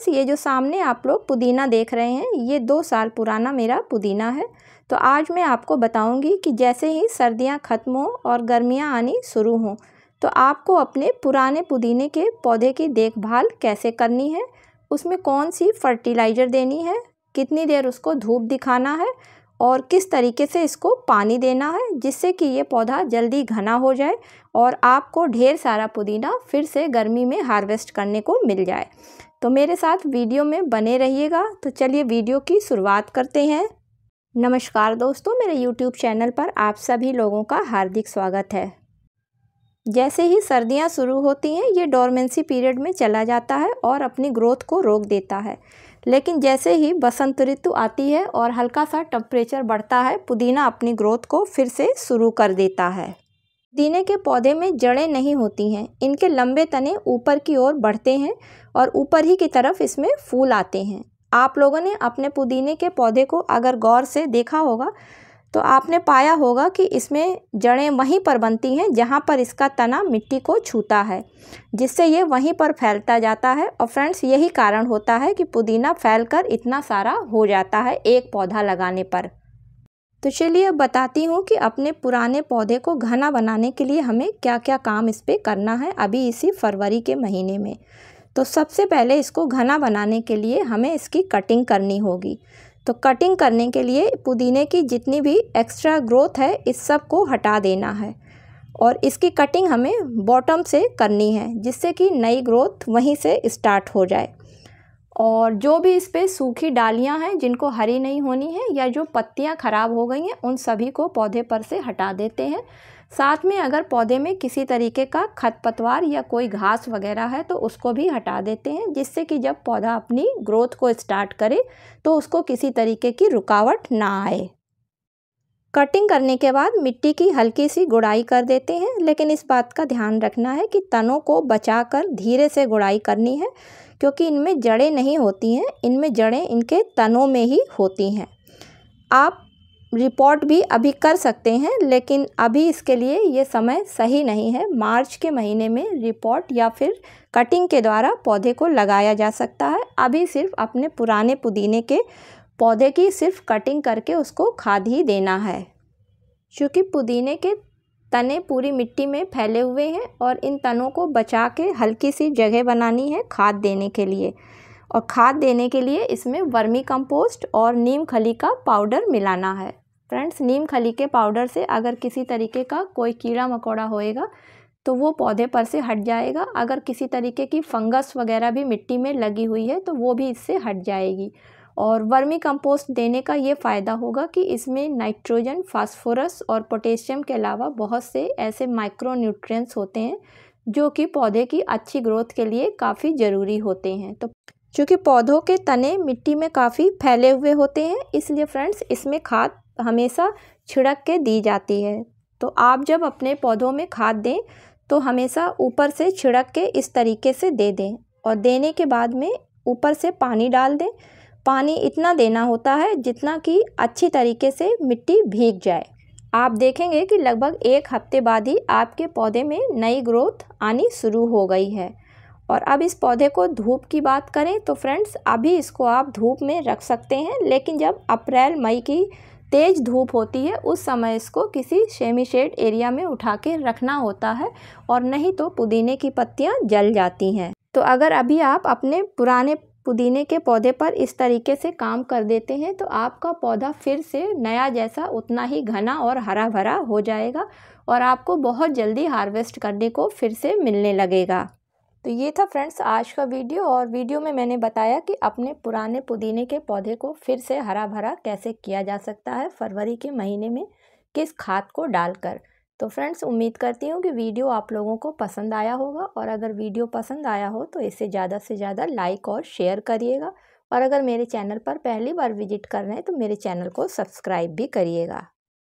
friends ये जो सामने आप लोग पुदीना देख रहे हैं ये दो साल पुराना मेरा पुदीना है तो आज मैं आपको बताऊंगी कि जैसे ही सर्दियां ख़त्म हों और गर्मियां आनी शुरू हों तो आपको अपने पुराने पुदीने के पौधे की देखभाल कैसे करनी है उसमें कौन सी फर्टिलाइज़र देनी है कितनी देर उसको धूप दिखाना है और किस तरीके से इसको पानी देना है जिससे कि ये पौधा जल्दी घना हो जाए और आपको ढेर सारा पुदीना फिर से गर्मी में हार्वेस्ट करने को मिल जाए तो मेरे साथ वीडियो में बने रहिएगा तो चलिए वीडियो की शुरुआत करते हैं नमस्कार दोस्तों मेरे YouTube चैनल पर आप सभी लोगों का हार्दिक स्वागत है जैसे ही सर्दियां शुरू होती हैं ये डोरमेंसी पीरियड में चला जाता है और अपनी ग्रोथ को रोक देता है लेकिन जैसे ही बसंत ऋतु आती है और हल्का सा टेम्परेचर बढ़ता है पुदीना अपनी ग्रोथ को फिर से शुरू कर देता है पुदीने के पौधे में जड़ें नहीं होती हैं इनके लंबे तने ऊपर की ओर बढ़ते हैं और ऊपर ही की तरफ इसमें फूल आते हैं आप लोगों ने अपने पुदीने के पौधे को अगर गौर से देखा होगा तो आपने पाया होगा कि इसमें जड़ें वहीं पर बनती हैं जहाँ पर इसका तना मिट्टी को छूता है जिससे ये वहीं पर फैलता जाता है और फ्रेंड्स यही कारण होता है कि पुदीना फैलकर इतना सारा हो जाता है एक पौधा लगाने पर तो चलिए अब बताती हूँ कि अपने पुराने पौधे को घना बनाने के लिए हमें क्या क्या काम इस पर करना है अभी इसी फरवरी के महीने में तो सबसे पहले इसको घना बनाने के लिए हमें इसकी कटिंग करनी होगी तो कटिंग करने के लिए पुदीने की जितनी भी एक्स्ट्रा ग्रोथ है इस सब को हटा देना है और इसकी कटिंग हमें बॉटम से करनी है जिससे कि नई ग्रोथ वहीं से स्टार्ट हो जाए और जो भी इस पर सूखी डालियां हैं जिनको हरी नहीं होनी है या जो पत्तियां ख़राब हो गई हैं उन सभी को पौधे पर से हटा देते हैं साथ में अगर पौधे में किसी तरीके का खत पतवार या कोई घास वगैरह है तो उसको भी हटा देते हैं जिससे कि जब पौधा अपनी ग्रोथ को स्टार्ट करे तो उसको किसी तरीके की रुकावट ना आए कटिंग करने के बाद मिट्टी की हल्की सी गुड़ाई कर देते हैं लेकिन इस बात का ध्यान रखना है कि तनों को बचाकर धीरे से गुड़ाई करनी है क्योंकि इनमें जड़ें नहीं होती हैं इनमें जड़ें इनके तनों में ही होती हैं आप रिपोर्ट भी अभी कर सकते हैं लेकिन अभी इसके लिए ये समय सही नहीं है मार्च के महीने में रिपोर्ट या फिर कटिंग के द्वारा पौधे को लगाया जा सकता है अभी सिर्फ अपने पुराने पुदीने के पौधे की सिर्फ कटिंग करके उसको खाद ही देना है क्योंकि पुदीने के तने पूरी मिट्टी में फैले हुए हैं और इन तनों को बचा के हल्की सी जगह बनानी है खाद देने के लिए और खाद देने के लिए इसमें वर्मी कंपोस्ट और नीम खली का पाउडर मिलाना है फ्रेंड्स नीम खली के पाउडर से अगर किसी तरीके का कोई कीड़ा मकोड़ा होएगा तो वो पौधे पर से हट जाएगा अगर किसी तरीके की फंगस वगैरह भी मिट्टी में लगी हुई है तो वो भी इससे हट जाएगी और वर्मी कंपोस्ट देने का ये फ़ायदा होगा कि इसमें नाइट्रोजन फास्फोरस और पोटेशियम के अलावा बहुत से ऐसे माइक्रो होते हैं जो कि पौधे की अच्छी ग्रोथ के लिए काफ़ी ज़रूरी होते हैं तो क्योंकि पौधों के तने मिट्टी में काफ़ी फैले हुए होते हैं इसलिए फ्रेंड्स इसमें खाद हमेशा छिड़क के दी जाती है तो आप जब अपने पौधों में खाद दें तो हमेशा ऊपर से छिड़क के इस तरीके से दे दें और देने के बाद में ऊपर से पानी डाल दें पानी इतना देना होता है जितना कि अच्छी तरीके से मिट्टी भीग जाए आप देखेंगे कि लगभग एक हफ्ते बाद ही आपके पौधे में नई ग्रोथ आनी शुरू हो गई है और अब इस पौधे को धूप की बात करें तो फ्रेंड्स अभी इसको आप धूप में रख सकते हैं लेकिन जब अप्रैल मई की तेज़ धूप होती है उस समय इसको किसी शेमी शेड एरिया में उठा के रखना होता है और नहीं तो पुदीने की पत्तियाँ जल जाती हैं तो अगर अभी आप अपने पुराने पुदीने के पौधे पर इस तरीके से काम कर देते हैं तो आपका पौधा फिर से नया जैसा उतना ही घना और हरा भरा हो जाएगा और आपको बहुत जल्दी हार्वेस्ट करने को फिर से मिलने लगेगा तो ये था फ्रेंड्स आज का वीडियो और वीडियो में मैंने बताया कि अपने पुराने पुदीने के पौधे को फिर से हरा भरा कैसे किया जा सकता है फरवरी के महीने में किस खाद को डालकर तो फ्रेंड्स उम्मीद करती हूँ कि वीडियो आप लोगों को पसंद आया होगा और अगर वीडियो पसंद आया हो तो इसे ज़्यादा से ज़्यादा लाइक और शेयर करिएगा और अगर मेरे चैनल पर पहली बार विजिट कर रहे हैं तो मेरे चैनल को सब्सक्राइब भी करिएगा